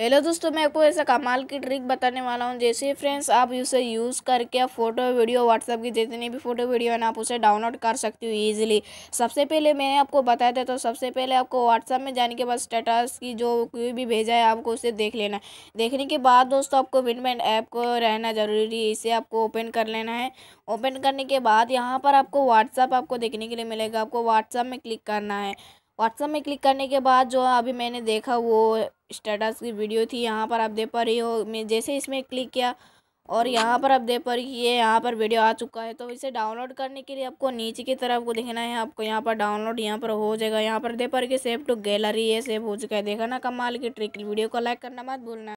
hello दोस्तों मैं आपको ऐसा कमाल की ट्रिक बताने वाला हूँ जैसे फ्रेंड्स आप उसे यूज़ करके आप फोटो वीडियो व्हाट्सअप की जितनी भी फोटो वीडियो है ना आप उसे डाउनलोड कर सकती हो इजीली सबसे पहले मैंने आपको बताया था तो सबसे पहले आपको व्हाट्सअप में जाने के बाद स्टेटस की जो कोई भी भेजा है आपको उसे देख लेना देखने के बाद दोस्तों आपको विनमेंट ऐप को रहना ज़रूरी है इसे आपको ओपन कर लेना है ओपन करने के बाद यहाँ पर आपको व्हाट्सअप आपको देखने के लिए मिलेगा आपको व्हाट्सअप में क्लिक करना है व्हाट्सअप में क्लिक करने के बाद जो अभी मैंने देखा वो स्टेटस की वीडियो थी यहाँ पर आप देख पा रही हो मैं जैसे इसमें क्लिक किया और यहाँ पर आप देख पा रही ये यहाँ पर वीडियो आ चुका है तो इसे डाउनलोड करने के लिए आपको नीचे की तरफ को देखना है आपको यहाँ पर डाउनलोड यहाँ पर हो जाएगा यहाँ पर देख पा रही सेव टू गैलरी है सेव हो चुका है देखा ना कमाल की ट्रिक वीडियो को लाइक करना मत भूलना